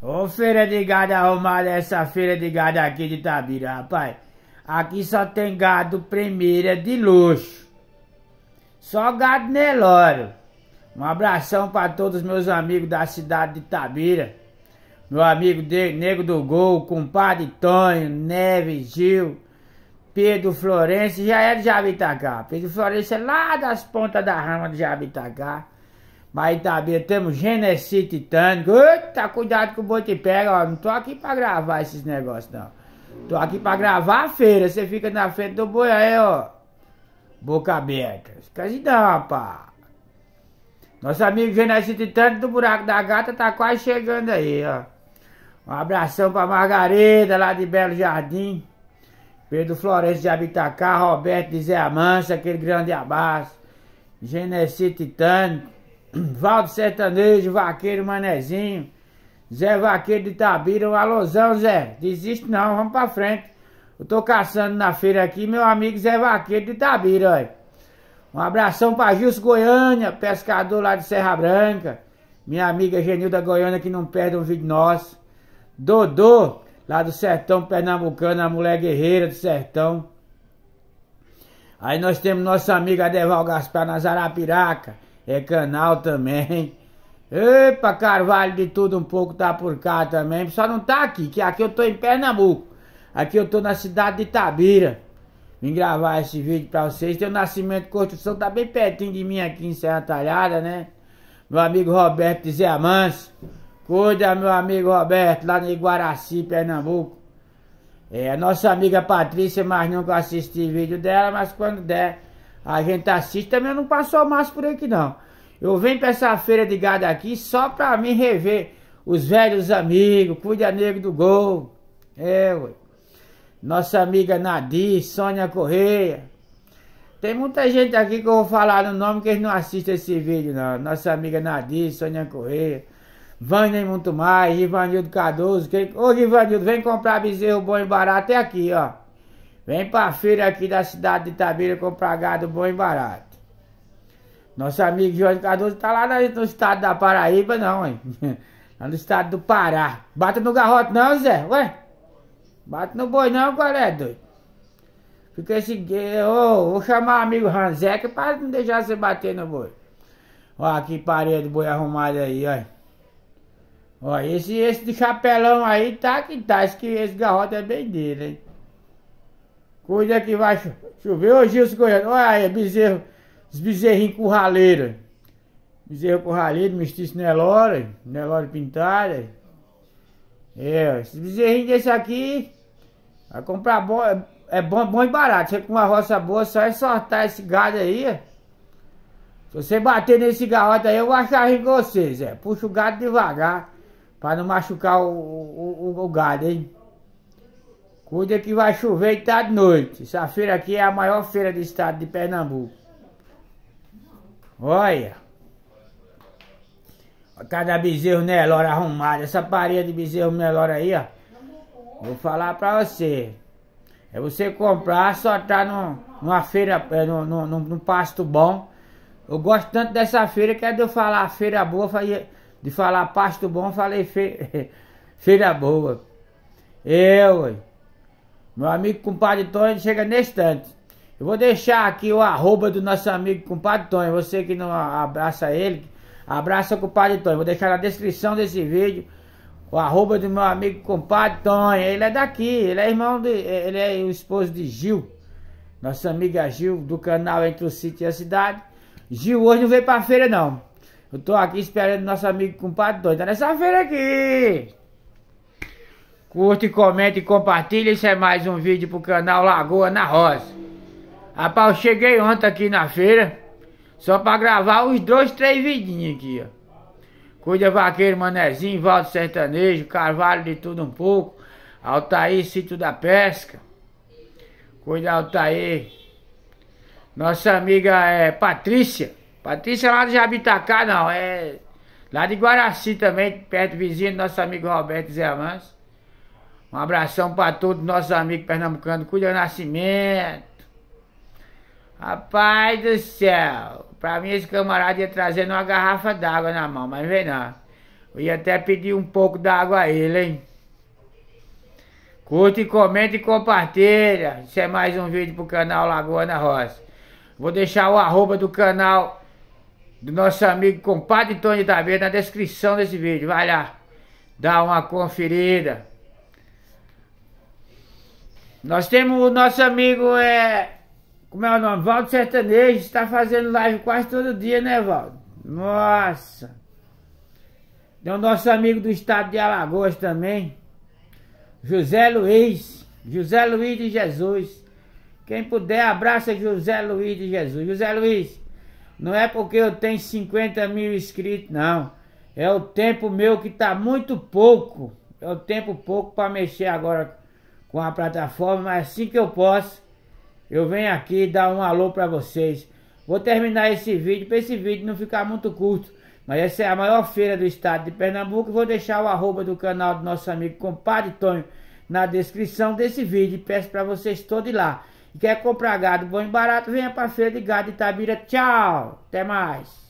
Ô feira de gado arrumada essa feira de gado aqui de Tabira, rapaz. Aqui só tem gado primeira de luxo. Só gado Nelório. Um abração para todos meus amigos da cidade de Tabira. Meu amigo de, Nego do Gol, compadre Tonho, Neve, Gil, Pedro Florencio, já é de Jabitacá. Pedro Florencio é lá das pontas da rama de Jabitacá. Mas também temos Genesi Titânico. Eita, cuidado que o boi te pega, ó. Não tô aqui pra gravar esses negócios, não. Tô aqui pra gravar a feira. Você fica na frente do boi aí, ó. Boca aberta. Esquece não, pá. Nosso amigo Genesi Titânico do Buraco da Gata tá quase chegando aí, ó. Um abração pra Margarida lá de Belo Jardim. Pedro Florencio de Abitacá, Roberto de Zé Amança, aquele grande abraço. Genesi Titânico. Valdo Sertanejo, Vaqueiro Manezinho, Zé Vaqueiro de Tabira, um alôzão, Zé. Desiste não, vamos pra frente. Eu tô caçando na feira aqui, meu amigo Zé Vaqueiro de Tabira, olha. Um abração pra Gilson Goiânia, pescador lá de Serra Branca. Minha amiga Genilda Goiânia, que não perde um vídeo nosso. Dodô, lá do sertão pernambucano, a mulher guerreira do sertão. Aí nós temos nossa amiga Deval Gaspar na Zarapiraca é canal também. Epa, Carvalho de tudo um pouco tá por cá também. Só não tá aqui, que aqui eu tô em Pernambuco. Aqui eu tô na cidade de Itabira. Vim gravar esse vídeo pra vocês. Tem o Nascimento e Construção, tá bem pertinho de mim aqui em Serra Talhada, né? Meu amigo Roberto de Zé Amans. Cuida, meu amigo Roberto, lá no Iguaraci, Pernambuco. É, a nossa amiga Patrícia, mas nunca assisti vídeo dela, mas quando der, a gente assiste também não passou mais por aqui não. Eu venho pra essa feira de gado aqui só pra me rever os velhos amigos, cuida negro do gol. É, ué. Nossa amiga Nadir, Sônia Correia. Tem muita gente aqui que eu vou falar no nome que eles não assistem esse vídeo, não. Nossa amiga Nadir, Sônia Correia. Vânia e muito mais, Ivanildo Cardoso. Que... Ô, Ivanildo, vem comprar bezerro bom e barato é aqui, ó. Vem pra feira aqui da cidade de Itabira comprar gado bom e barato. Nosso amigo Jorge Cardoso tá lá no estado da Paraíba, não, hein? Lá no estado do Pará. Bata no garrote não, Zé? Ué? Bate no boi não, qual é, doido? Fica esse... Ô, vou chamar o amigo Ranzeca pra não deixar você bater no boi. Ó, que parede boi arrumado aí, olha. Ó, esse, esse de chapelão aí tá que tá. que esse garrote é bem dele, hein? Quando é que vai chover? Ô Gilson Goiano, olha aí, bezerro, os bezerrinhos curraleiros. Bezerro curraleiro, mestiço Nelore, Nelore pintada. É, esses bezerrinhos desse aqui, a comprar bom, é, é bom, bom e barato. Você com uma roça boa, só é soltar esse gado aí, é. Se você bater nesse garrote aí, eu vou achar em vocês, é. Puxa o gado devagar, pra não machucar o, o, o, o gado, hein? Cuida é que vai chover e tá de noite. Essa feira aqui é a maior feira do estado de Pernambuco. Olha. Cada tá bezerro melhor arrumado. Essa parede de bezerro melhor aí, ó. Vou falar pra você. É você comprar, só tá no, numa feira, é, no, no, num pasto bom. Eu gosto tanto dessa feira que é de eu falar feira boa, de falar pasto bom, falei feira, feira boa. Eu, é, meu amigo compadre Tony chega nesse instante. Eu vou deixar aqui o arroba do nosso amigo compadre Tony. Você que não abraça ele, abraça o compadre Tony. Vou deixar na descrição desse vídeo o arroba do meu amigo compadre Tony. Ele é daqui, ele é irmão, de, ele é o esposo de Gil. Nossa amiga Gil do canal Entre o Sítio e a Cidade. Gil hoje não veio pra feira não. Eu tô aqui esperando nosso amigo compadre Tony Tá nessa feira aqui. Curte, comenta e compartilha. Isso é mais um vídeo pro canal Lagoa na Rosa. Rapaz, eu cheguei ontem aqui na feira. Só pra gravar os dois, três vidinhos aqui, ó. Cuida Vaqueiro, Manezinho, Valdo Sertanejo, Carvalho de tudo um pouco. Altair, Sítio da Pesca. Cuida Altair. Nossa amiga é Patrícia. Patrícia lá de Jabitacá, não. É lá de Guaraci também, perto vizinho do nosso amigo Roberto Zé Amans. Um abração para todos nossos amigos pernambucanos. Cuida Nascimento. Rapaz do céu. para mim esse camarada ia trazendo uma garrafa d'água na mão, mas vem não. Eu ia até pedir um pouco d'água a ele, hein? Curte, comenta e compartilha. Isso é mais um vídeo pro canal Lagoa na Roça. Vou deixar o arroba do canal do nosso amigo compadre Tony Tabeira na descrição desse vídeo. Vai lá, dá uma conferida. Nós temos o nosso amigo, é. Como é o nome? Valdo Sertanejo, está fazendo live quase todo dia, né, Valdo? Nossa! Tem o nosso amigo do estado de Alagoas também, José Luiz. José Luiz de Jesus. Quem puder, abraça José Luiz de Jesus. José Luiz, não é porque eu tenho 50 mil inscritos, não. É o tempo meu que está muito pouco. É o tempo pouco para mexer agora com a plataforma, mas assim que eu posso, eu venho aqui dar um alô para vocês. Vou terminar esse vídeo, para esse vídeo não ficar muito curto, mas essa é a maior feira do estado de Pernambuco. Vou deixar o arroba do canal do nosso amigo compadre Tonho na descrição desse vídeo. Peço para vocês todos ir lá. E quer comprar gado bom e barato, venha para a feira de gado de Itabira. Tchau, até mais.